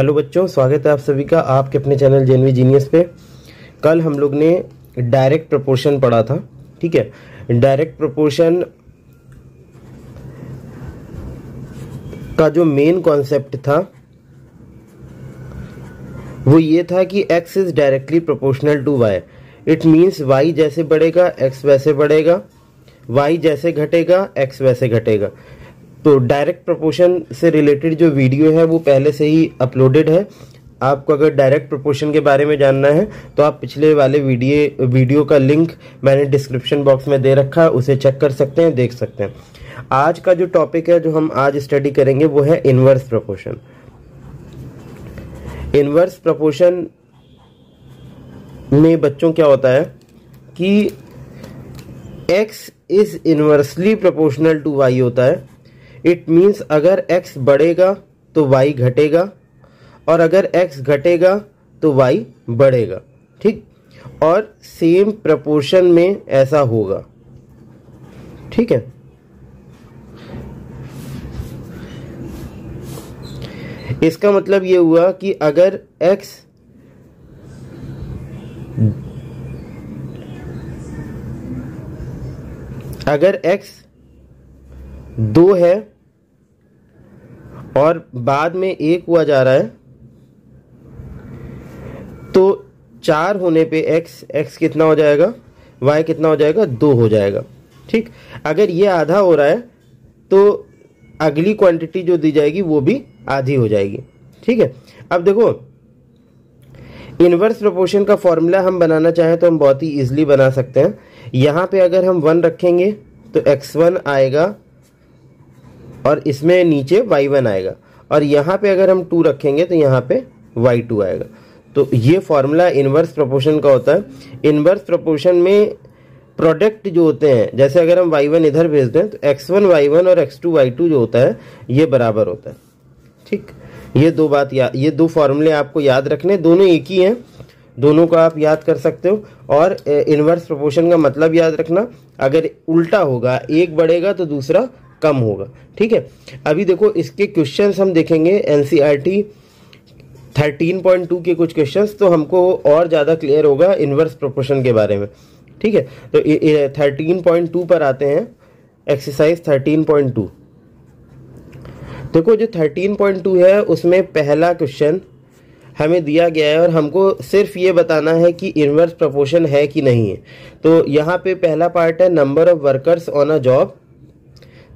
hello बच्चों स्वागत है आप सभी का आपके अपने चैनल जेनवी जीनियस पे कल हम लोग ने डायरेक्ट प्रपोर्शन पढ़ा था ठीक है डायरेक्ट प्रपोर्शन का जो मेन कॉन्सेप्ट था वो ये था कि X is directly proportional to Y it means Y जैसे बढ़ेगा एक्स वैसे बढ़ेगा वाई जैसे घटेगा एक्स वैसे घटेगा तो डायरेक्ट प्रपोशन से रिलेटेड जो वीडियो है वो पहले से ही अपलोडेड है आपको अगर डायरेक्ट प्रपोशन के बारे में जानना है तो आप पिछले वाले वीडियो वीडियो का लिंक मैंने डिस्क्रिप्शन बॉक्स में दे रखा है उसे चेक कर सकते हैं देख सकते हैं आज का जो टॉपिक है जो हम आज स्टडी करेंगे वो है इनवर्स प्रपोशन इनवर्स प्रपोशन में बच्चों क्या होता है कि X is inversely proportional to Y होता है इट मीन्स अगर x बढ़ेगा तो y घटेगा और अगर x घटेगा तो y बढ़ेगा ठीक और सेम प्रपोर्शन में ऐसा होगा ठीक है इसका मतलब ये हुआ कि अगर x अगर x दो है और बाद में एक हुआ जा रहा है तो चार होने पे x x कितना हो जाएगा y कितना हो जाएगा दो हो जाएगा ठीक अगर ये आधा हो रहा है तो अगली क्वांटिटी जो दी जाएगी वो भी आधी हो जाएगी ठीक है अब देखो इनवर्स प्रोपोर्शन का फॉर्मूला हम बनाना चाहें तो हम बहुत ही इजिली बना सकते हैं यहाँ पे अगर हम वन रखेंगे तो एक्स वन आएगा और इसमें नीचे वाई वन आएगा और यहाँ पे अगर हम टू रखेंगे तो यहाँ पे वाई टू आएगा तो ये फॉर्मूला इन्वर्स प्रोपोर्शन का होता है इन्वर्स प्रोपोर्शन में प्रोडक्ट जो होते हैं जैसे अगर हम वाई वन इधर भेज दें तो एक्स वन वाई वन और एक्स टू वाई टू जो होता है ये बराबर होता है ठीक ये दो बात या ये दो फॉर्मूले आपको याद रखने दोनों एक ही हैं दोनों को आप याद कर सकते हो और इन्वर्स प्रोपोर्शन का मतलब याद रखना अगर उल्टा होगा एक बढ़ेगा तो दूसरा कम होगा ठीक है अभी देखो इसके क्वेश्चंस हम देखेंगे N C R T thirteen point two के कुछ क्वेश्चंस तो हमको और ज़्यादा क्लियर होगा इन्वर्स प्रोपोर्शन के बारे में ठीक है तो थर्टीन पॉइंट टू पर आते हैं एक्सरसाइज थर्टीन पॉइंट टू देखो जो थर्टीन पॉइंट टू है उसमें पहला क्वेश्चन हमें दिया गया है और हमको सिर्फ ये बताना है कि इन्वर्स प्रोपोर्शन है कि नहीं है तो यहाँ पे पहला पार्ट है number of workers on a job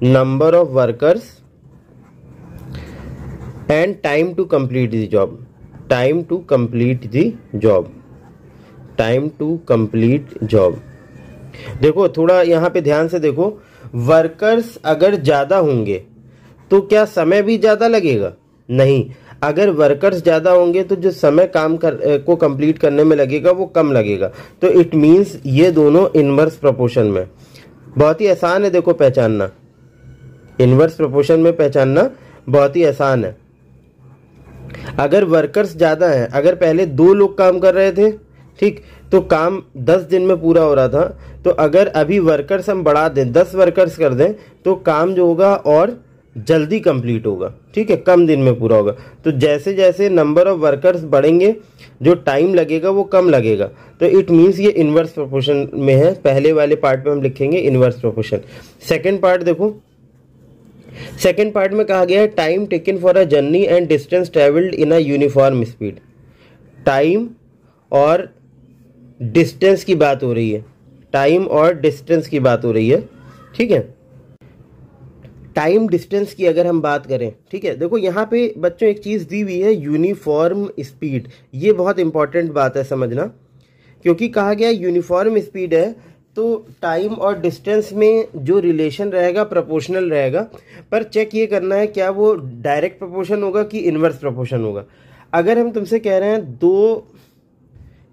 number of workers and time to complete the job time to complete the job time to complete job देखो थोड़ा यहाँ पे ध्यान से देखो वर्कर्स अगर ज़्यादा होंगे तो क्या समय भी ज़्यादा लगेगा नहीं अगर वर्कर्स ज़्यादा होंगे तो जो समय काम कर को कंप्लीट करने में लगेगा वो कम लगेगा तो इट मीन्स ये दोनों इनवर्स प्रपोर्शन में बहुत ही आसान है देखो पहचानना इन्वर्स प्रोपोर्शन में पहचानना बहुत ही आसान है अगर वर्कर्स ज़्यादा हैं अगर पहले दो लोग काम कर रहे थे ठीक तो काम दस दिन में पूरा हो रहा था तो अगर अभी वर्कर्स हम बढ़ा दें दस वर्कर्स कर दें तो काम जो होगा और जल्दी कंप्लीट होगा ठीक है कम दिन में पूरा होगा तो जैसे जैसे नंबर ऑफ वर्कर्स बढ़ेंगे जो टाइम लगेगा वो कम लगेगा तो इट मीन्स ये इन्वर्स प्रोपोर्शन में है पहले वाले पार्ट में हम लिखेंगे इन्वर्स प्रोपोर्शन सेकेंड पार्ट देखो सेकेंड पार्ट में कहा गया है time taken for a journey and distance travelled in a uniform speed time और डिस्टेंस की बात हो रही है टाइम और डिस्टेंस की बात हो रही है ठीक है टाइम डिस्टेंस की अगर हम बात करें ठीक है देखो यहाँ पे बच्चों एक चीज़ दी हुई है यूनिफॉर्म स्पीड ये बहुत इंपॉर्टेंट बात है समझना क्योंकि कहा गया यूनिफॉर्म स्पीड है तो टाइम और डिस्टेंस में जो रिलेशन रहेगा प्रोपोर्शनल रहेगा पर चेक ये करना है क्या वो डायरेक्ट प्रपोर्शन होगा कि इन्वर्स प्रोपोर्शन होगा अगर हम तुमसे कह रहे हैं दो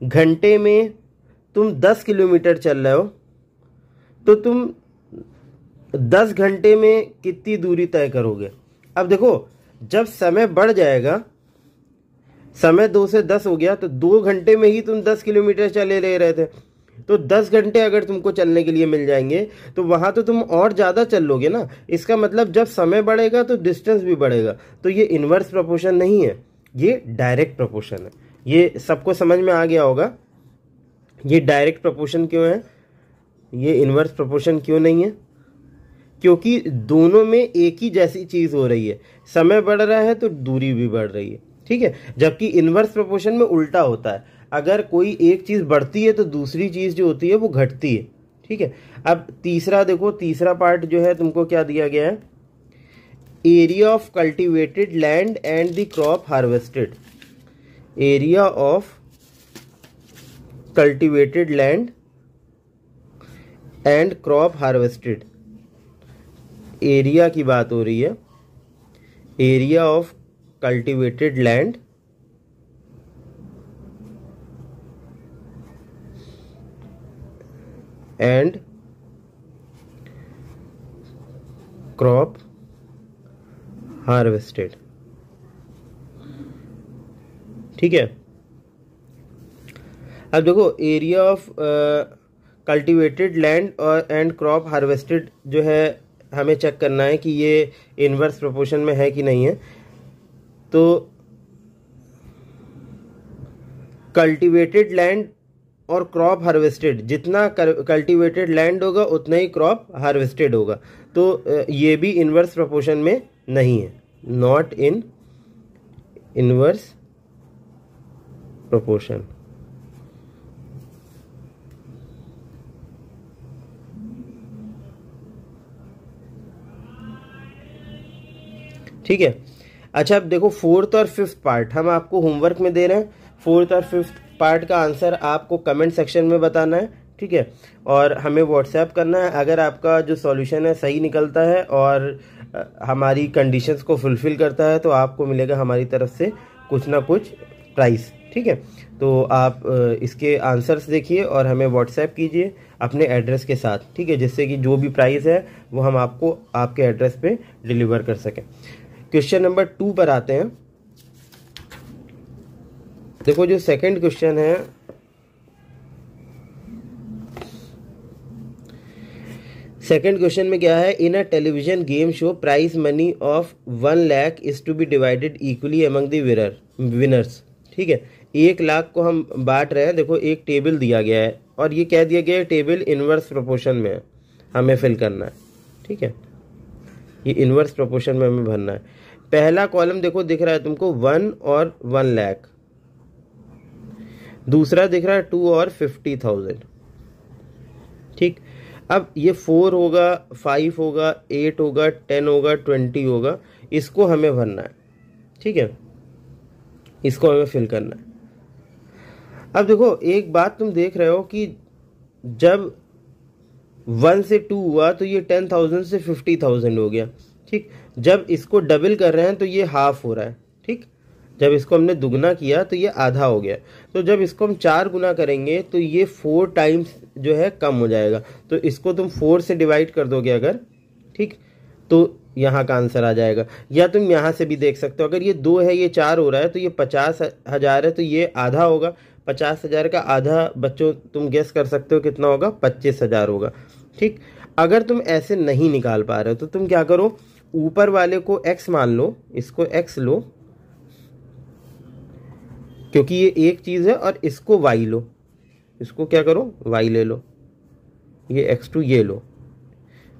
घंटे में तुम दस किलोमीटर चल रहे हो तो तुम दस घंटे में कितनी दूरी तय करोगे अब देखो जब समय बढ़ जाएगा समय दो से दस हो गया तो दो घंटे में ही तुम दस किलोमीटर चले ले रहे थे तो दस घंटे अगर तुमको चलने के लिए मिल जाएंगे तो वहाँ तो तुम और ज़्यादा चल लोगे ना इसका मतलब जब समय बढ़ेगा तो डिस्टेंस भी बढ़ेगा तो ये इन्वर्स प्रपोर्शन नहीं है ये डायरेक्ट प्रपोर्शन है ये सबको समझ में आ गया होगा ये डायरेक्ट प्रपोर्शन क्यों है ये इन्वर्स प्रपोर्शन क्यों नहीं है क्योंकि दोनों में एक ही जैसी चीज़ हो रही है समय बढ़ रहा है तो दूरी भी बढ़ रही है ठीक है जबकि इन्वर्स प्रपोर्शन में उल्टा होता है अगर कोई एक चीज़ बढ़ती है तो दूसरी चीज़ जो होती है वो घटती है ठीक है अब तीसरा देखो तीसरा पार्ट जो है तुमको क्या दिया गया है area of cultivated land and the crop harvested area of cultivated land and crop harvested area की बात हो रही है area of cultivated land and crop harvested ठीक है अब देखो एरिया ऑफ कल्टीवेटेड लैंड और एंड क्रॉप हार्वेस्टेड जो है हमें चेक करना है कि ये इनवर्स प्रोपोर्शन में है कि नहीं है तो कल्टीवेटेड लैंड और क्रॉप हार्वेस्टेड जितना कल्टीवेटेड लैंड होगा उतना ही क्रॉप हार्वेस्टेड होगा तो ये भी इन्वर्स प्रपोर्शन में नहीं है नॉट इन इन्वर्स प्रपोर्शन ठीक है अच्छा अब देखो फोर्थ और फिफ्थ पार्ट हम आपको होमवर्क में दे रहे हैं फोर्थ और फिफ्थ पार्ट का आंसर आपको कमेंट सेक्शन में बताना है ठीक है और हमें व्हाट्सएप करना है अगर आपका जो सॉल्यूशन है सही निकलता है और हमारी कंडीशंस को फुलफ़िल करता है तो आपको मिलेगा हमारी तरफ से कुछ ना कुछ प्राइस ठीक है तो आप इसके आंसर्स देखिए और हमें व्हाट्सएप कीजिए अपने एड्रेस के साथ ठीक है जिससे कि जो भी प्राइस है वो हम आपको आपके एड्रेस पे डिलीवर कर सकें क्वेश्चन नंबर टू पर आते हैं देखो जो सेकंड क्वेश्चन है सेकंड क्वेश्चन में क्या है in a television game show prize money of one lakh is to be divided equally among the winner winners ठीक है एक लाख को हम बांट रहे हैं देखो एक टेबल दिया गया है और ये कह दिया गया है टेबल इनवर्स प्रोपोर्शन में है हमें फिल करना है ठीक है ये इनवर्स प्रोपोर्शन में हमें भरना है पहला कॉलम देखो दिख रहा है तुमको वन और वन लैख दूसरा दिख रहा है टू और फिफ्टी थाउजेंड ठीक अब ये फोर होगा फाइव होगा एट होगा टेन होगा ट्वेंटी होगा इसको हमें भरना है ठीक है इसको हमें फिल करना है अब देखो एक बात तुम देख रहे हो कि जब वन से टू हुआ तो ये टेन थाउजेंड से फिफ्टी थाउजेंड हो गया ठीक जब इसको डबल कर रहे हैं तो ये हाफ हो रहा है ठीक जब इसको हमने दुगना किया तो ये आधा हो गया तो जब इसको हम चार गुना करेंगे तो ये फोर टाइम्स जो है कम हो जाएगा तो इसको तुम फोर से डिवाइड कर दोगे अगर ठीक तो यहाँ का आंसर आ जाएगा या तुम यहाँ से भी देख सकते हो अगर ये दो है ये चार हो रहा है तो ये पचास हज़ार है तो ये आधा होगा पचास हज़ार का आधा बच्चों तुम गेस कर सकते हो कितना होगा पच्चीस हज़ार होगा ठीक अगर तुम ऐसे नहीं निकाल पा रहे हो तो तुम क्या करो ऊपर वाले को एक्स मान लो इसको एक्स लो क्योंकि ये एक चीज़ है और इसको वाई लो इसको क्या करो वाई ले लो ये एक्स टू ये लो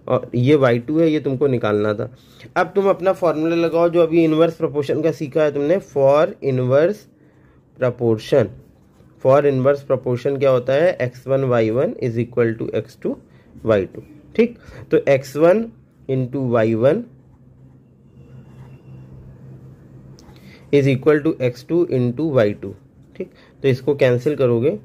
और ये वाई टू है ये तुमको निकालना था अब तुम अपना फॉर्मूला लगाओ जो अभी इन्वर्स प्रपोर्शन का सीखा है तुमने for inverse proportion for inverse proportion क्या होता है x one Y one is equal to x two Y two ठीक तो x one into y one is equal to x two into y two ठीक तो इसको कैंसिल करोगे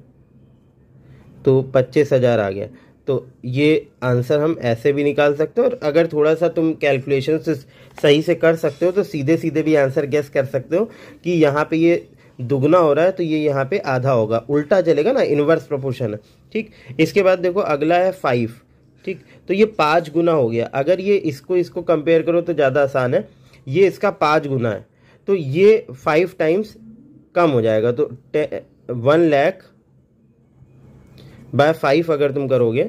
तो पच्चीस हज़ार आ गया तो ये आंसर हम ऐसे भी निकाल सकते हो और अगर थोड़ा सा तुम कैलकुलेशन सही से कर सकते हो तो सीधे सीधे भी आंसर गेस कर सकते हो कि यहाँ पे ये दुगना हो रहा है तो ये यहाँ पे आधा होगा उल्टा चलेगा ना इन्वर्स प्रोपोर्शन है ठीक इसके बाद देखो अगला है फाइव ठीक तो ये पाँच गुना हो गया अगर ये इसको इसको कंपेयर करो तो ज़्यादा आसान है ये इसका पाँच गुना है तो ये फाइव टाइम्स कम हो जाएगा तो वन लैख बाय फाइव अगर तुम करोगे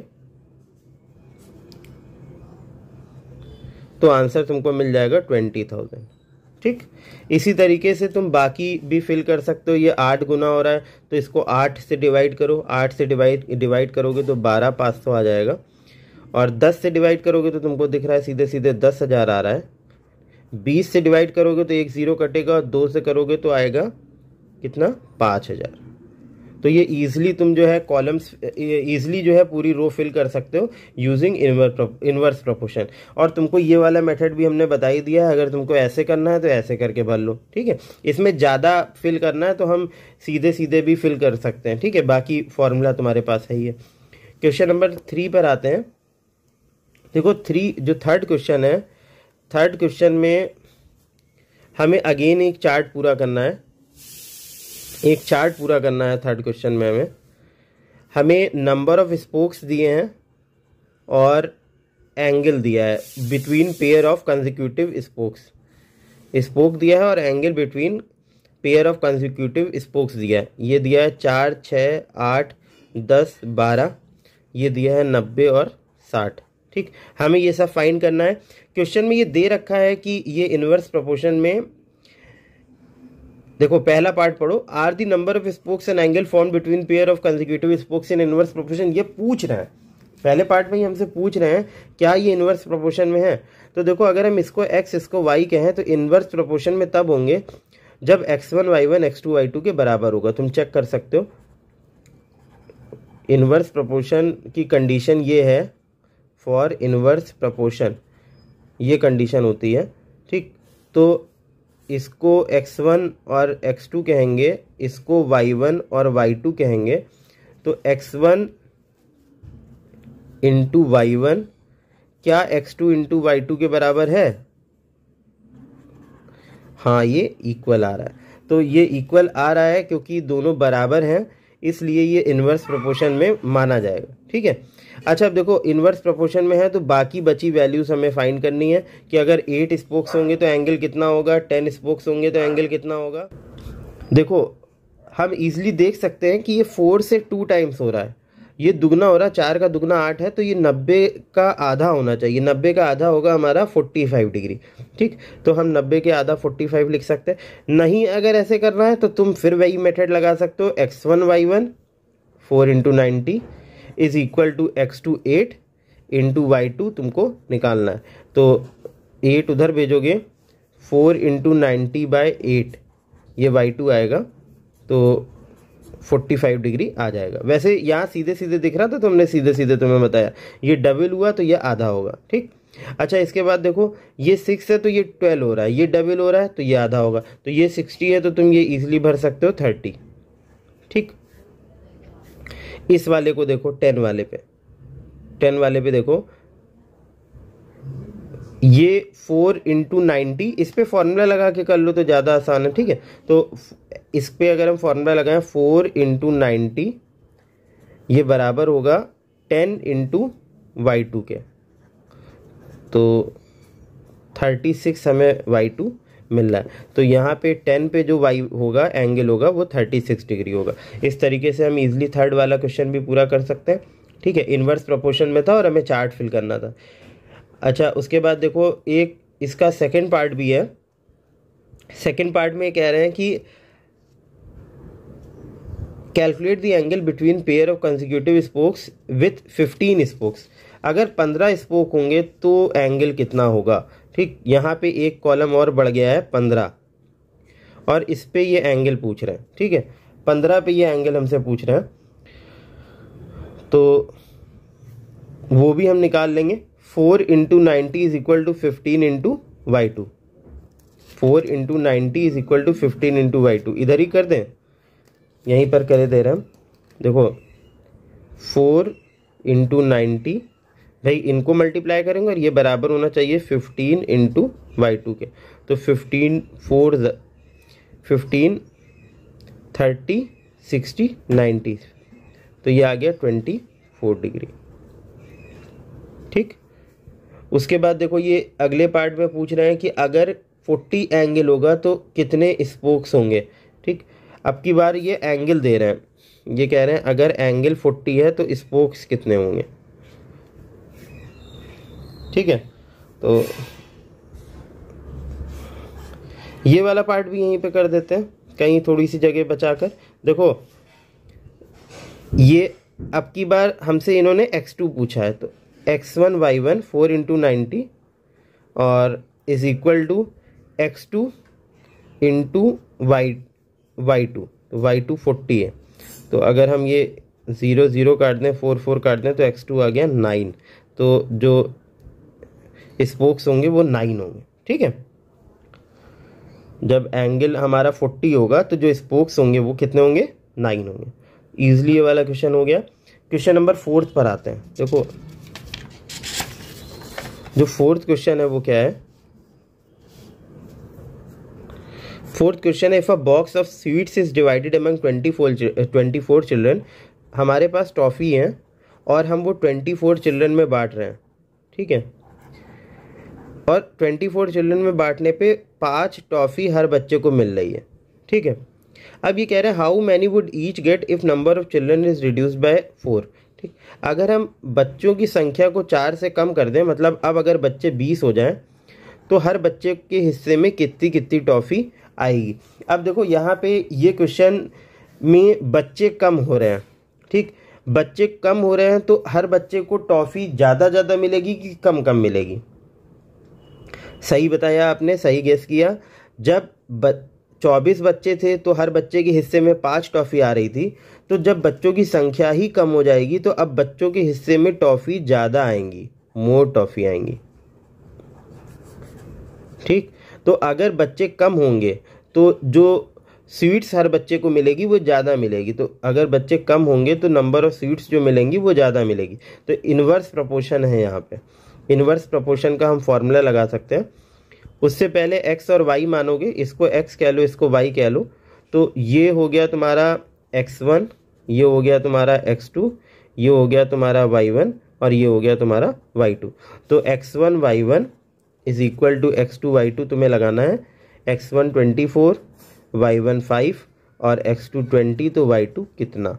तो आंसर तुमको मिल जाएगा ट्वेंटी थाउजेंड ठीक इसी तरीके से तुम बाकी भी फिल कर सकते हो ये आठ गुना हो रहा है तो इसको आठ से डिवाइड करो आठ से डिवाइड डिवाइड करोगे तो बारह पाँच सौ आ जाएगा और दस से डिवाइड करोगे तो तुमको दिख रहा है सीधे सीधे दस हज़ार आ रहा है बीस से डिवाइड करोगे तो एक ज़ीरो कटेगा दो से करोगे तो आएगा कितना पाँच हज़ार तो ये ईजिली तुम जो है कॉलम्स ईजिली जो है पूरी रो फिल कर सकते हो यूजिंग इनवर्स प्रोपोर्शन और तुमको ये वाला मेथड भी हमने बता ही दिया है अगर तुमको ऐसे करना है तो ऐसे करके भर लो ठीक है इसमें ज़्यादा फिल करना है तो हम सीधे सीधे भी फिल कर सकते हैं ठीक है बाकी फार्मूला तुम्हारे पास है ही है क्वेश्चन नंबर थ्री पर आते हैं देखो थ्री जो थर्ड क्वेश्चन है थर्ड क्वेश्चन में हमें अगेन एक चार्ट पूरा करना है एक चार्ट पूरा करना है थर्ड क्वेश्चन में हमें हमें नंबर ऑफ स्पोक्स दिए हैं और एंगल दिया है between pair of consecutive spokes spoke दिया है और angle between pair of consecutive spokes दिया है ये दिया है चार छः आठ दस बारह ये दिया है नब्बे और साठ ठीक हमें ये सब फाइंड करना है क्वेश्चन में ये दे रखा है कि ये इन्वर्स प्रपोर्शन में देखो पहला पार्ट पढ़ो are the number of spokes and angle form between pair of consecutive spokes in inverse proportion ये पूछ रहे हैं पहले पार्ट में ही हमसे पूछ रहे हैं क्या ये इन्वर्स प्रपोर्शन में है तो देखो अगर हम इसको एक्स इसको वाई कहें तो इन्वर्स प्रपोर्शन में तब होंगे जब x one Y one x two Y two के बराबर होगा तुम चेक कर सकते हो इन्वर्स प्रपोर्शन की कंडीशन ये है फॉर इनवर्स प्रपोर्शन ये कंडीशन होती है ठीक तो इसको x1 और x2 कहेंगे इसको y1 और y2 कहेंगे तो x1 इंटू वाई वन क्या x2 इंटू वाई टू के बराबर है हाँ ये इक्वल आ रहा है तो ये इक्वल आ रहा है क्योंकि दोनों बराबर हैं इसलिए ये इन्वर्स प्रोपोर्शन में माना जाएगा ठीक है अच्छा अब देखो इन्वर्स प्रपोर्शन में है तो बाकी बची वैल्यूज़ हमें फाइंड करनी है कि अगर एट स्पोक्स होंगे तो एंगल कितना होगा टेन स्पोक्स होंगे तो एंगल कितना होगा देखो हम इजिली देख सकते हैं कि ये फोर से टू टाइम्स हो रहा है ये दुगना हो रहा है चार का दुगना आठ है तो ये नब्बे का आधा होना चाहिए नब्बे का आधा होगा हमारा फोर्टी फाइव डिग्री ठीक तो हम नब्बे के आधा फोर्टी फाइव लिख सकते हैं नहीं अगर ऐसे करना है तो तुम फिर वही मेथड लगा सकते हो x one Y one four into ninety is equal to x two eight into y two तुमको निकालना है तो एट उधर भेजोगे four into ninety by eight ये वाई टू आएगा तो फोर्टी फाइव डिग्री आ जाएगा वैसे यहाँ सीधे सीधे दिख रहा था तो हमने सीधे सीधे तुम्हें बताया ये डबल हुआ तो ये आधा होगा ठीक अच्छा इसके बाद देखो ये सिक्स है तो ये ट्वेल्व हो रहा है ये डबल हो रहा है तो ये आधा होगा तो ये सिक्सटी है तो तुम ये ईजिली भर सकते हो थर्टी ठीक इस वाले को देखो टेन वाले पे टेन वाले पे देखो ये फोर इंटू नाइन्टी इस पर फॉर्मूला लगा के कर लो तो ज़्यादा आसान है ठीक है तो इस पर अगर हम फॉर्मूला लगाएं फोर इंटू नाइन्टी ये बराबर होगा टेन इंटू वाई टू के तो थर्टी सिक्स हमें वाई टू मिल रहा है तो यहाँ पे टेन पे जो वाई होगा एंगल होगा वो थर्टी सिक्स डिग्री होगा इस तरीके से हम इजिली थर्ड वाला क्वेश्चन भी पूरा कर सकते हैं ठीक है इन्वर्स प्रोपोर्शन में था और हमें चार्ट फिल करना था अच्छा उसके बाद देखो एक इसका सेकेंड पार्ट भी है सेकेंड पार्ट में कह रहे हैं कि calculate the angle between pair of consecutive spokes with fifteen spokes अगर पंद्रह स्पोक होंगे तो एंगल कितना होगा ठीक यहाँ पे एक कॉलम और बढ़ गया है पंद्रह और इस पर ये एंगल पूछ रहे हैं ठीक है पंद्रह पे ये एंगल हमसे पूछ रहे हैं तो वो भी हम निकाल लेंगे four into ninety is equal to fifteen into y two four into ninety is equal to fifteen into y two इधर ही कर दें यहीं पर कर दे रहे हैं हम देखो फोर इंटू नाइन्टी भाई इनको मल्टीप्लाई करेंगे और ये बराबर होना चाहिए फिफ्टीन इंटू वाई टू के तो fifteen four fifteen thirty sixty ninety तो ये आ गया ट्वेंटी फोर डिग्री ठीक उसके बाद देखो ये अगले पार्ट में पूछ रहे हैं कि अगर फोर्टी एंगल होगा तो कितने स्पोक्स होंगे ठीक अब की बार ये एंगल दे रहे हैं ये कह रहे हैं अगर एंगल फोर्टी है तो स्पोक्स कितने होंगे ठीक है तो ये वाला पार्ट भी यहीं पे कर देते हैं कहीं थोड़ी सी जगह बचा कर देखो ये अब की बार हमसे इन्होंने x2 पूछा है तो x1 one Y one four into ninety और is equal to x two into y y two तो वाई टू फोर्टी है तो अगर हम ये ज़ीरो ज़ीरो काट दें फोर फोर काट दें तो एक्स टू आ गया नाइन तो जो स्पोक्स होंगे वो नाइन होंगे ठीक है जब एंगल हमारा फोर्टी होगा तो जो स्पोक्स होंगे वो कितने होंगे नाइन होंगे ईजिली ये वाला क्वेश्चन हो गया क्वेश्चन नंबर फोर्थ पर आते हैं देखो जो फोर्थ क्वेश्चन है वो क्या है फोर्थ क्वेश्चन है if a box of sweets is divided among twenty four twenty four children हमारे पास टॉफ़ी हैं और हम वो ट्वेंटी फोर चिल्ड्रेन में बांट रहे हैं ठीक है और ट्वेंटी फोर चिल्ड्रन में बांटने पे पाँच टॉफ़ी हर बच्चे को मिल रही है ठीक है अब ये कह रहे हैं how many would each get if number of children is reduce by four ठीक अगर हम बच्चों की संख्या को चार से कम कर दें मतलब अब अगर बच्चे बीस हो जाएं तो हर बच्चे के हिस्से में कितनी कितनी टॉफ़ी आएगी अब देखो यहाँ पे ये क्वेश्चन में बच्चे कम हो रहे हैं ठीक बच्चे कम हो रहे हैं तो हर बच्चे को टॉफ़ी ज़्यादा ज़्यादा मिलेगी कि कम कम मिलेगी सही बताया आपने सही गेस किया जब चौबीस बच्चे थे तो हर बच्चे के हिस्से में पांच टॉफ़ी आ रही थी तो जब बच्चों की संख्या ही कम हो जाएगी तो अब बच्चों के हिस्से में टॉफ़ी ज़्यादा आएंगी मोर टॉफ़ी आएंगी ठीक तो अगर बच्चे कम होंगे तो जो स्वीट्स हर बच्चे को मिलेगी वो ज़्यादा मिलेगी तो अगर बच्चे कम होंगे तो नंबर ऑफ़ स्वीट्स जो मिलेंगी वो ज़्यादा मिलेगी तो इन्वर्स प्रपोर्शन है यहाँ पे इन्वर्स प्रपोर्शन का हम फॉर्मूला लगा सकते हैं उससे पहले एक्स और वाई मानोगे इसको एक्स कह लो इसको वाई कह लो तो ये हो गया तुम्हारा एक्स वन ये हो गया तुम्हारा एक्स टू ये हो गया तुम्हारा वाई वन और ये हो गया तुम्हारा वाई टू तो x one Y one is equal to x two Y two तुम्हें लगाना है x one twenty four y one five और एक्स टू ट्वेंटी तो वाई टू कितना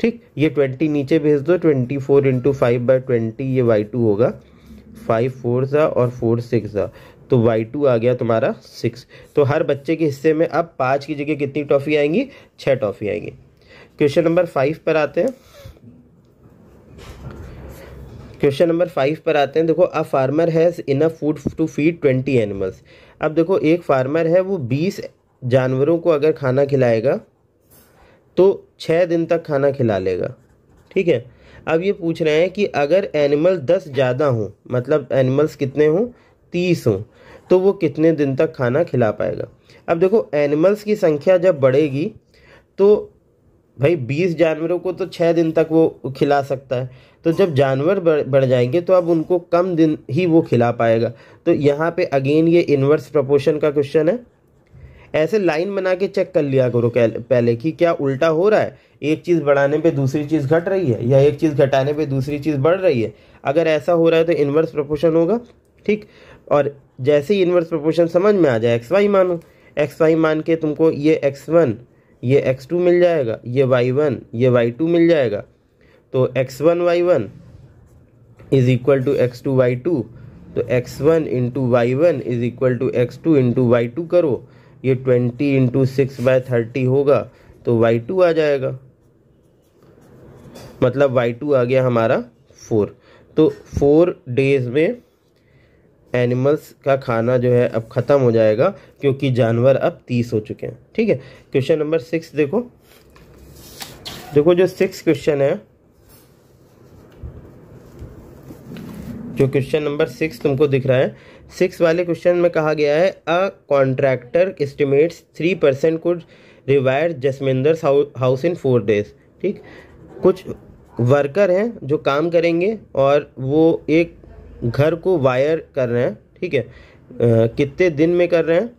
ठीक ये ट्वेंटी नीचे भेज दो twenty four into five by twenty ये वाई टू होगा फाइव फोर सा और फोर सिक्स सा तो वाई टू आ गया तुम्हारा सिक्स तो हर बच्चे के हिस्से में अब पाँच की जगह कितनी टॉफ़ी आएंगी छः टॉफ़ी आएंगी क्वेश्चन नंबर फाइव पर आते हैं क्वेश्चन नंबर फाइव पर आते हैं देखो a farmer has enough food to feed twenty animals अब देखो एक फार्मर है वो बीस जानवरों को अगर खाना खिलाएगा तो छः दिन तक खाना खिला लेगा ठीक है अब ये पूछ रहे हैं कि अगर एनिमल दस ज़्यादा हों मतलब एनिमल्स कितने हों तीस हों तो वो कितने दिन तक खाना खिला पाएगा अब देखो एनिमल्स की संख्या जब बढ़ेगी तो भाई बीस जानवरों को तो छः दिन तक वो खिला सकता है तो जब जानवर बढ़ जाएंगे तो अब उनको कम दिन ही वो खिला पाएगा तो यहाँ पे अगेन ये इन्वर्स प्रपोर्शन का क्वेश्चन है ऐसे लाइन बना के चेक कर लिया करो पहले कि क्या उल्टा हो रहा है एक चीज़ बढ़ाने पे दूसरी चीज़ घट रही है या एक चीज़ घटाने पे दूसरी चीज़ बढ़ रही है अगर ऐसा हो रहा है तो इन्वर्स प्रपोर्शन होगा ठीक और जैसे ही इन्वर्स प्रपोर्शन समझ में आ जाए एक्स वाई मानो एक्स वाई मान के तुमको ये एक्स वन ये एक्स टू मिल जाएगा ये वाई वन ये वाई टू मिल जाएगा तो x one Y one is equal to x two Y two तो x one into y one is equal to x two into y two करो ये twenty into six by thirty होगा तो y to आ जाएगा मतलब Y to आ गया हमारा फोर तो फोर डेज़ में एनिमल्स का खाना जो है अब ख़त्म हो जाएगा क्योंकि जानवर अब तीस हो चुके हैं ठीक है क्वेश्चन नंबर सिक्स देखो देखो जो सिक्स क्वेश्चन है जो क्वेश्चन नंबर सिक्स तुमको दिख रहा है सिक्स वाले क्वेश्चन में कहा गया है a contractor estimates three percent could rewire Jasminder house in four days ठीक कुछ वर्कर हैं जो काम करेंगे और वो एक घर को वायर कर रहे हैं ठीक है कितने दिन में कर रहे हैं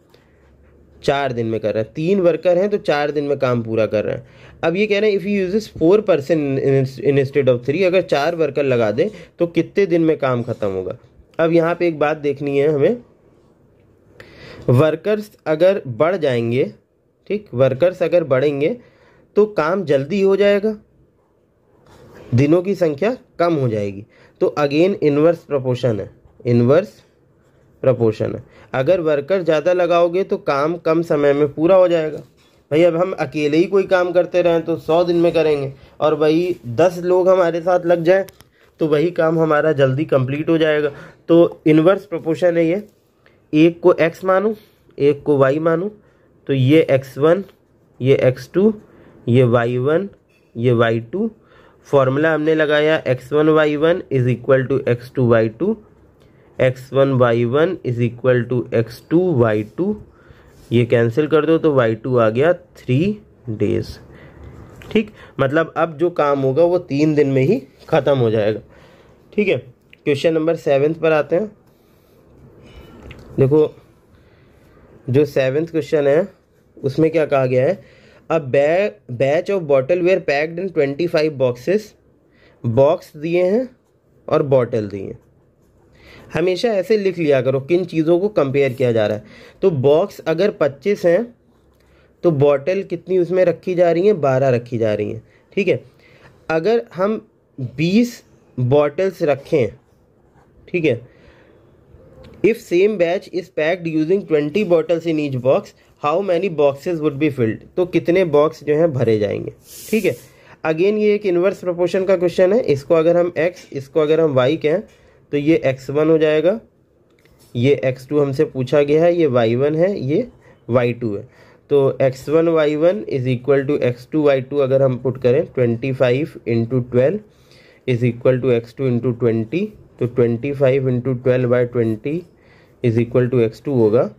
चार दिन में कर रहे हैं तीन वर्कर हैं तो चार दिन में काम पूरा कर रहे हैं अब ये कह रहे हैं if you uses four percent instead of three अगर चार वर्कर लगा दें तो कितने दिन में काम ख़त्म होगा अब यहाँ पे एक बात देखनी है हमें वर्कर्स अगर बढ़ जाएंगे ठीक वर्कर्स अगर बढ़ेंगे तो काम जल्दी हो जाएगा दिनों की संख्या कम हो जाएगी तो अगेन इन्वर्स प्रपोर्शन है इन्वर्स प्रपोर्शन है अगर वर्कर ज़्यादा लगाओगे तो काम कम समय में पूरा हो जाएगा भाई अब हम अकेले ही कोई काम करते रहें तो सौ दिन में करेंगे और वही दस लोग हमारे साथ लग जाएं तो वही काम हमारा जल्दी कंप्लीट हो जाएगा तो इन्वर्स प्रपोर्शन है ये एक को एक्स मानूँ एक को वाई मानूँ तो ये एक्स वन ये एक्स टू ये वाई वन ये वाई टू फॉर्मूला हमने लगाया x one Y one is equal to x two Y two x one Y one is equal to x two Y two ये cancel कर दो तो y to आ गया थ्री डेज ठीक मतलब अब जो काम होगा वो तीन दिन में ही ख़त्म हो जाएगा ठीक है क्वेश्चन नंबर सेवेंथ पर आते हैं देखो जो सेवेंथ क्वेश्चन है उसमें क्या कहा गया है a batch of bottle were packed in twenty five boxes box दिए हैं और बॉटल दिए हैं हमेशा ऐसे लिख लिया करो किन चीज़ों को कंपेयर किया जा रहा है तो बॉक्स अगर 25 हैं तो बॉटल कितनी उसमें रखी जा रही हैं 12 रखी जा रही हैं ठीक है अगर हम 20 बॉटल्स रखें ठीक है if same batch is packed using 20 bottles in each box how many boxes would be filled तो कितने बॉक्स जो हैं भरे जाएंगे ठीक है अगेन ये एक इन्वर्स प्रपोर्शन का क्वेश्चन है इसको अगर हम एक्स इसको अगर हम वाई कहें तो ये एक्स वन हो जाएगा ये एक्स टू हमसे पूछा गया है ये वाई वन है ये वाई टू है तो x one Y one is equal to x two Y two अगर हम पुट करें twenty five into twelve is equal to x two into twenty तो twenty five into twelve by twenty is equal to x two होगा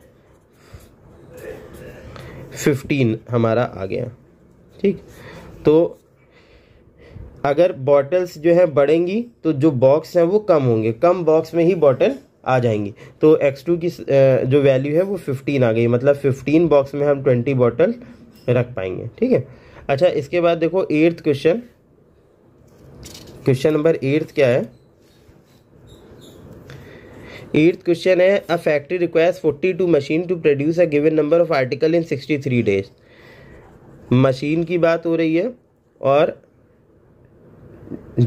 fifteen हमारा आ गया ठीक तो अगर बॉटल्स जो है बढ़ेंगी तो जो बॉक्स हैं वो कम होंगे कम बॉक्स में ही बॉटल आ जाएंगी तो X2 की जो वैल्यू है वो 15 आ गई मतलब 15 बॉक्स में हम 20 बॉटल रख पाएंगे ठीक है अच्छा इसके बाद देखो eighth question question number eighth क्या है एट्थ क्वेश्चन है a factory requires forty two machine to produce a given number of article in sixty three days machine की बात हो रही है और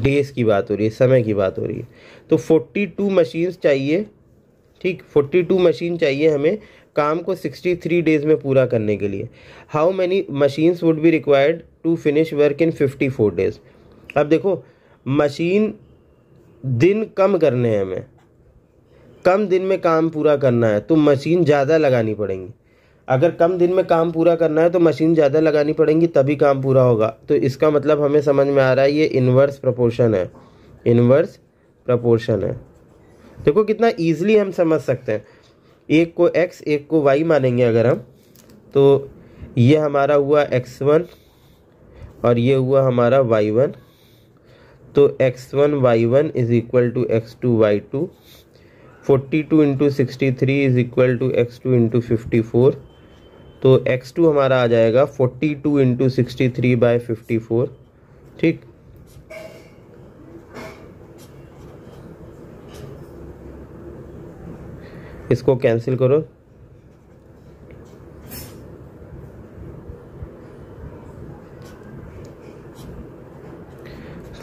डेज की बात हो रही है समय की बात हो रही है तो फोर्टी टू मशीन्स चाहिए ठीक फोर्टी टू मशीन चाहिए हमें काम को सिक्सटी थ्री डेज़ में पूरा करने के लिए how many machines would be required to finish work in fifty four days अब देखो मशीन दिन कम करने हैं हमें कम दिन में काम पूरा करना है तो मशीन ज़्यादा लगानी पड़ेंगी अगर कम दिन में काम पूरा करना है तो मशीन ज़्यादा लगानी पड़ेंगी तभी काम पूरा होगा तो इसका मतलब हमें समझ में आ रहा है ये इन्वर्स प्रपोर्शन है इन्वर्स प्रपोर्शन है देखो कितना ईजिली हम समझ सकते हैं एक को एक्स एक को वाई मानेंगे अगर हम तो ये हमारा हुआ एक्स वन और ये हुआ हमारा वाई वन तो x one Y one is equal to x two Y two forty two into sixty three is equal to x two into fifty four तो एक्स टू हमारा आ जाएगा forty two into sixty three by fifty four ठीक इसको cancel करो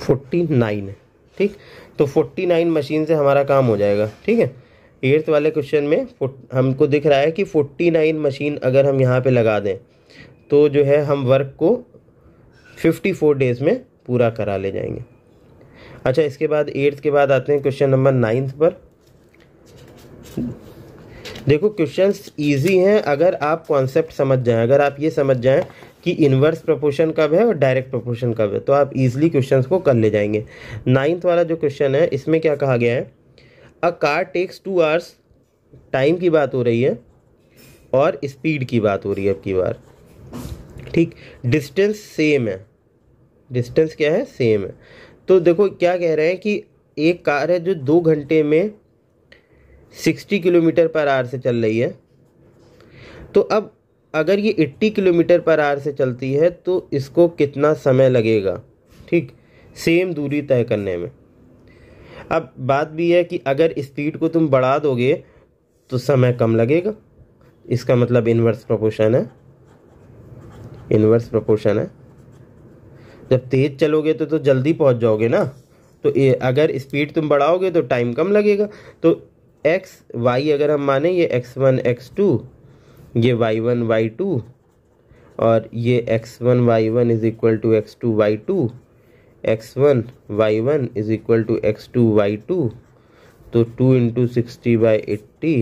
forty nine ठीक तो forty nine machine से हमारा काम हो जाएगा ठीक है एट्थ वाले क्वेश्चन में हमको दिख रहा है कि फोर्टी नाइन मशीन अगर हम यहाँ पे लगा दें तो जो है हम वर्क को फिफ्टी फोर डेज़ में पूरा करा ले जाएंगे अच्छा इसके बाद एट्थ के बाद आते हैं क्वेश्चन नंबर नाइन्थ पर देखो क्वेश्चंस इजी हैं अगर आप कॉन्सेप्ट समझ जाएं अगर आप ये समझ जाएं कि इन्वर्स प्रोपोर्शन कब है और डायरेक्ट प्रोपोर्शन कब है तो आप इजीली क्वेश्चंस को कर ले जाएंगे नाइन्थ वाला जो क्वेश्चन है इसमें क्या कहा गया है a car takes two hours time की बात हो रही है और स्पीड की बात हो रही है अब की बार ठीक डिस्टेंस सेम है डिस्टेंस क्या है सेम है तो देखो क्या कह रहे हैं कि एक कार है जो दो घंटे में सिक्सटी किलोमीटर पर आर से चल रही है तो अब अगर ये 80 किलोमीटर पर आर से चलती है तो इसको कितना समय लगेगा ठीक सेम दूरी तय करने में अब बात भी है कि अगर स्पीड को तुम बढ़ा दोगे तो समय कम लगेगा इसका मतलब इन्वर्स प्रोपोर्शन है इन्वर्स प्रोपोर्शन है जब तेज़ चलोगे तो तो जल्दी पहुंच जाओगे ना तो ए, अगर स्पीड तुम बढ़ाओगे तो टाइम कम लगेगा तो एक्स वाई अगर हम माने ये एक्स वन एक्स टू ये वाई वन वाई टू और ये x one Y one is equal to x two Y two x one Y one is equal to x two Y two तो two into sixty by eighty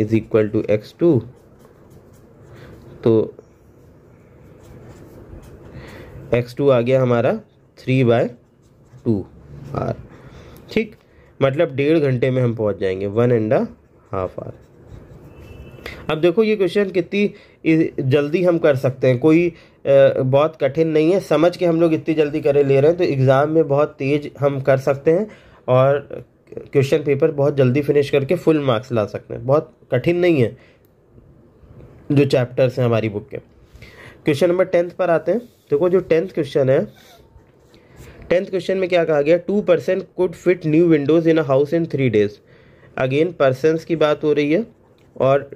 is equal to x two तो x two आ गया हमारा three by two are ठीक मतलब डेढ़ घंटे में हम पहुंच जाएंगे वन एंड हाफ आर अब देखो ये क्वेश्चन कितनी जल्दी हम कर सकते हैं कोई बहुत कठिन नहीं है समझ के हम लोग इतनी जल्दी करे ले रहे हैं तो एग्ज़ाम में बहुत तेज़ हम कर सकते हैं और क्वेश्चन पेपर बहुत जल्दी फिनिश करके फुल मार्क्स ला सकते हैं बहुत कठिन नहीं है जो चैप्टर्स हैं हमारी बुक के क्वेश्चन नंबर टेंथ पर आते हैं देखो जो टेंथ क्वेश्चन है टेंथ क्वेश्चन में क्या कहा गया two percent could fit new windows in a house in three days again persons की बात हो रही है और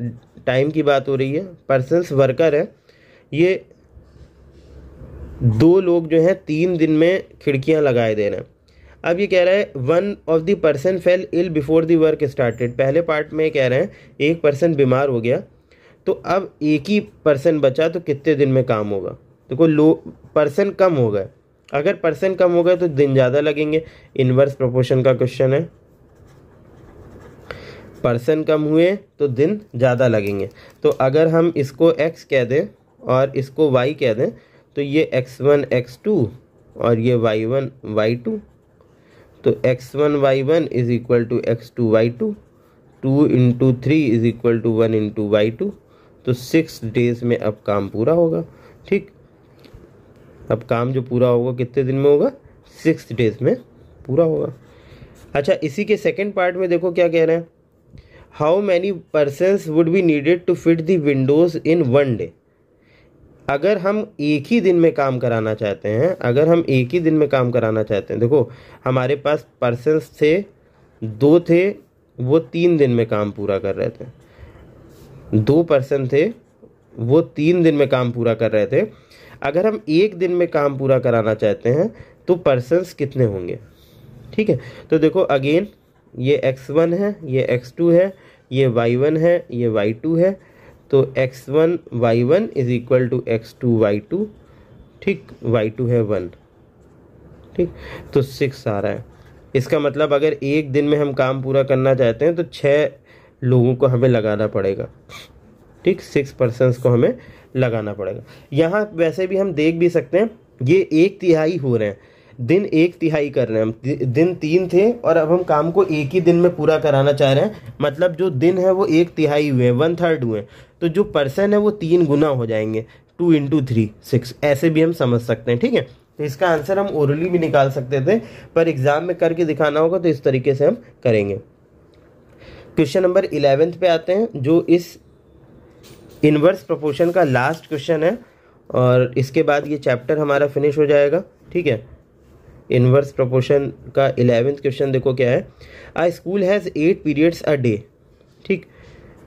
टाइम की बात हो रही है पर्सनस वर्कर है ये दो लोग जो हैं तीन दिन में खिड़कियाँ लगाए दे रहे हैं अब ये कह रहा है one of the person fell ill before the work started पहले पार्ट में कह रहे हैं एक पर्सन बीमार हो गया तो अब एक ही पर्सन बचा तो कितने दिन में काम होगा देखो तो लो पर्सन कम हो गए अगर पर्सन कम हो गए तो दिन ज़्यादा लगेंगे इनवर्स प्रोपोर्शन का क्वेश्चन है परसेंट कम हुए तो दिन ज़्यादा लगेंगे तो अगर हम इसको एक्स कह दें और इसको वाई कह दें तो ये एक्स वन एक्स टू और ये वाई वन वाई टू तो x one Y one is equal to x two Y two two into three is equal to one into y two तो सिक्स डेज़ में अब काम पूरा होगा ठीक अब काम जो पूरा होगा कितने दिन में होगा सिक्स डेज़ में पूरा होगा अच्छा इसी के सेकंड पार्ट में देखो क्या कह रहे हैं how many persons would be needed to fit the windows in one day अगर हम एक ही दिन में काम कराना चाहते हैं अगर हम एक ही दिन में काम कराना चाहते हैं देखो हमारे पास पर्सनस थे दो थे वो तीन दिन में काम पूरा कर रहे थे दो पर्सन थे वो तीन दिन में काम पूरा कर रहे थे अगर हम एक दिन में काम पूरा कराना चाहते हैं तो पर्सनस कितने होंगे ठीक है तो देखो अगेन ये x1 है ये x2 है ये वाई वन है ये वाई टू है तो x one Y one is equal to x two Y two ठीक वाई टू है वन ठीक तो सिक्स आ रहा है इसका मतलब अगर एक दिन में हम काम पूरा करना चाहते हैं तो छः लोगों को हमें लगाना पड़ेगा ठीक सिक्स पर्सनस को हमें लगाना पड़ेगा यहाँ वैसे भी हम देख भी सकते हैं ये एक तिहाई हो रहे हैं दिन एक तिहाई कर रहे हैं हम दिन तीन थे और अब हम काम को एक ही दिन में पूरा कराना चाह रहे हैं मतलब जो दिन है वो एक तिहाई हुए हैं वन थर्ड हुए हैं तो जो पर्सन है वो तीन गुना हो जाएंगे टू इंटू थ्री सिक्स ऐसे भी हम समझ सकते हैं ठीक है तो इसका आंसर हम ओरली भी निकाल सकते थे पर एग्ज़ाम में करके दिखाना होगा तो इस तरीके से हम करेंगे क्वेश्चन नंबर इलेवेंथ पे आते हैं जो इस इनवर्स प्रोपोर्शन का लास्ट क्वेश्चन है और इसके बाद ये चैप्टर हमारा फिनिश हो जाएगा ठीक है इनवर्स प्रोपोर्शन का इलेवेंथ क्वेश्चन देखो क्या है a school has eight periods a day ठीक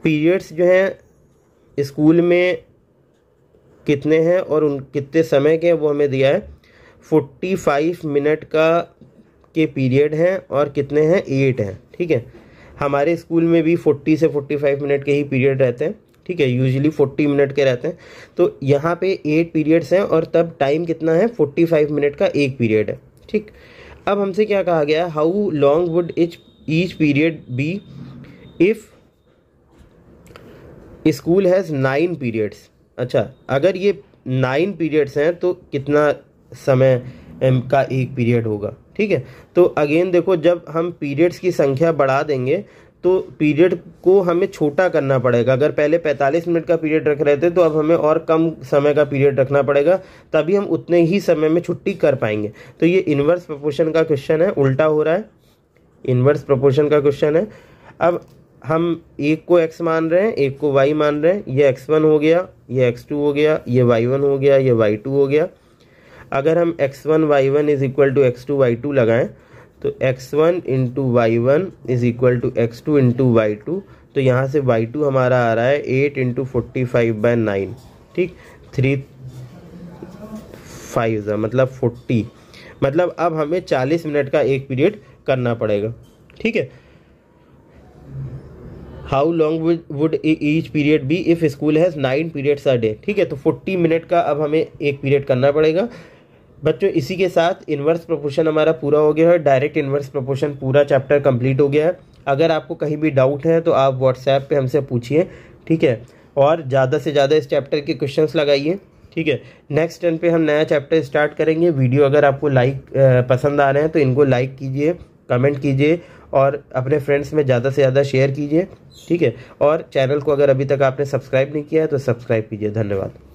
पीरियड्स जो हैं स्कूल में कितने हैं और उन कितने समय के हैं वो हमें दिया है फोर्टी फाइव मिनट का के पीरियड हैं और कितने हैं एट हैं ठीक है हमारे स्कूल में भी फोर्टी से फोर्टी फाइव मिनट के ही पीरियड रहते हैं ठीक है यूजली फोर्टी मिनट के रहते हैं तो यहाँ पे एट पीरियड्स हैं और तब टाइम कितना है फोर्टी फाइव मिनट का एक पीरियड है ठीक अब हमसे क्या कहा गया है how long would each each period be if school has nine periods अच्छा अगर ये नाइन पीरियड्स हैं तो कितना समय का एक पीरियड होगा ठीक है तो अगेन देखो जब हम पीरियड्स की संख्या बढ़ा देंगे तो पीरियड को हमें छोटा करना पड़ेगा अगर पहले 45 मिनट का पीरियड रख रहे थे तो अब हमें और कम समय का पीरियड रखना पड़ेगा तभी हम उतने ही समय में छुट्टी कर पाएंगे तो ये इन्वर्स प्रपोर्शन का क्वेश्चन है उल्टा हो रहा है इन्वर्स प्रपोर्शन का क्वेश्चन है अब हम एक को एक्स मान रहे हैं एक को वाई मान रहे हैं ये एक्स वन हो गया ये एक्स टू हो गया ये वाई वन हो गया ये वाई टू हो गया अगर हम x one Y one is equal to x two Y two लगाएँ तो x1 one into y one is equal to x two into y two तो यहाँ से वाई टू हमारा आ रहा है eight into forty five by nine ठीक थ्री फाइव मतलब फोर्टी मतलब अब हमें चालीस मिनट का एक पीरियड करना पड़ेगा ठीक है how long would each period be if school has nine periods a day ठीक है तो फोर्टी मिनट का अब हमें एक पीरियड करना पड़ेगा बच्चों इसी के साथ इन्वर्स प्रोपोर्शन हमारा पूरा हो गया है डायरेक्ट इन्वर्स प्रोपोर्शन पूरा चैप्टर कंप्लीट हो गया है अगर आपको कहीं भी डाउट है तो आप व्हाट्सएप पे हमसे पूछिए ठीक है और ज़्यादा से ज़्यादा इस चैप्टर के क्वेश्चंस लगाइए ठीक है नेक्स्ट टर्न पे हम नया चैप्टर स्टार्ट करेंगे वीडियो अगर आपको लाइक पसंद आ रहे हैं तो इनको लाइक कीजिए कमेंट कीजिए और अपने फ्रेंड्स में ज़्यादा से ज़्यादा शेयर कीजिए ठीक है और चैनल को अगर अभी तक आपने सब्सक्राइब नहीं किया है तो सब्सक्राइब कीजिए धन्यवाद